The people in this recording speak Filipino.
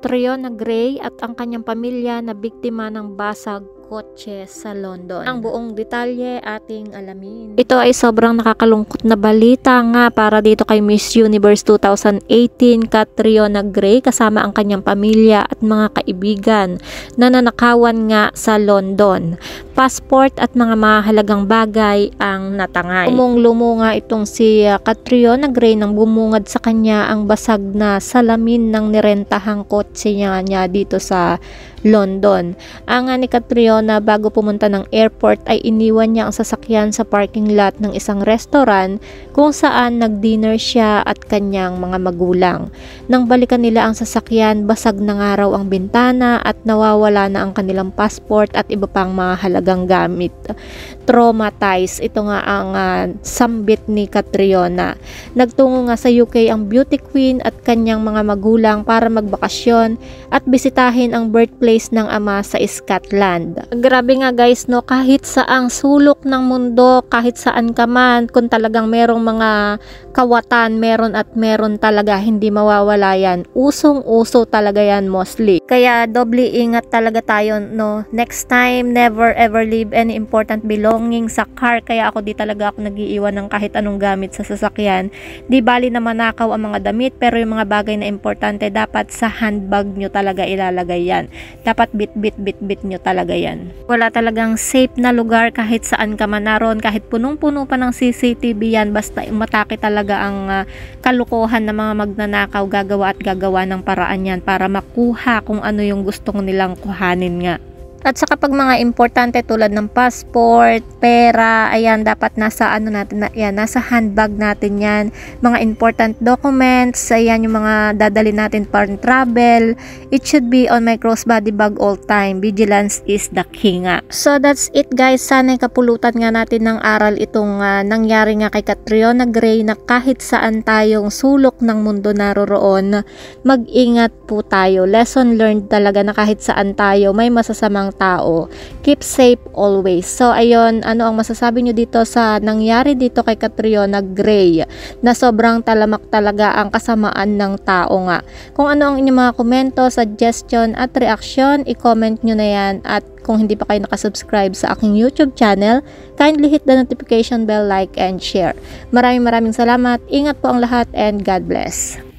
Trion na Gray at ang kanyang pamilya na biktima ng basag kotse sa London. Ang buong detalye ating alamin. Ito ay sobrang nakakalungkot na balita nga para dito kay Miss Universe 2018 Catriona Gray kasama ang kanyang pamilya at mga kaibigan na nanakawan nga sa London. Passport at mga mahalagang bagay ang natangay. Umong-lumo nga itong si ah, Catriona Gray nang bumungad sa kanya ang basag na salamin ng nirentahang kotse niya, niya dito sa London. Ang nga ni Catriona bago pumunta ng airport ay iniwan niya ang sasakyan sa parking lot ng isang restaurant kung saan nag-dinner siya at kanyang mga magulang. Nang balikan nila ang sasakyan, basag na nga raw ang bintana at nawawala na ang kanilang passport at iba pang mga halagang gamit. Traumatized, ito nga ang uh, sambit ni Catriona. Nagtungo nga sa UK ang beauty queen at kanyang mga magulang para magbakasyon at bisitahin ang birthplace place ng ama sa Scotland. Grabe nga guys no kahit saang sulok ng mundo kahit saan ka man kung talagang merong mga kawatan meron at meron talaga hindi mawawala yan. Usong-uso talaga yan mostly. Kaya doble ingat talaga tayo no. Next time never ever leave any important belonging sa car kaya ako di talaga ako nagiiwan ng kahit anong gamit sa sasakyan. Di bali na manakaw ang mga damit pero yung mga bagay na importante dapat sa handbag nyo talaga ilalagay yan dapat bit bit bit bit nyo talaga yan. Wala talagang safe na lugar kahit saan ka man naroon, kahit punong-puno pa ng CCTV yan, basta umatake talaga ang uh, kalukuhan ng mga magnanakaw, gagawa at gagawa ng paraan yan para makuha kung ano yung gustong nilang kuhanin nga. At saka pag mga importante tulad ng passport, pera, ayan dapat nasa ano natin, ayan nasa handbag natin 'yan. Mga important documents, ayan yung mga dadalhin natin for travel. It should be on my crossbody bag all time. Vigilance is the king. Nga. So that's it guys. Sana kapulutan nga natin ng aral itong uh, nangyari nga kay Katrina Gray na kahit saan tayong sulok ng mundo naroroon, mag-ingat po tayo. Lesson learned talaga na kahit saan tayo may masasamang ng tao. Keep safe always. So, ayun, ano ang masasabi nyo dito sa nangyari dito kay Catriona Gray na sobrang talamak talaga ang kasamaan ng tao nga. Kung ano ang inyong mga komento, suggestion at reaction, i-comment nyo na yan at kung hindi pa kayo nakasubscribe sa aking YouTube channel, kindly hit the notification bell, like, and share. Maraming maraming salamat. Ingat po ang lahat and God bless.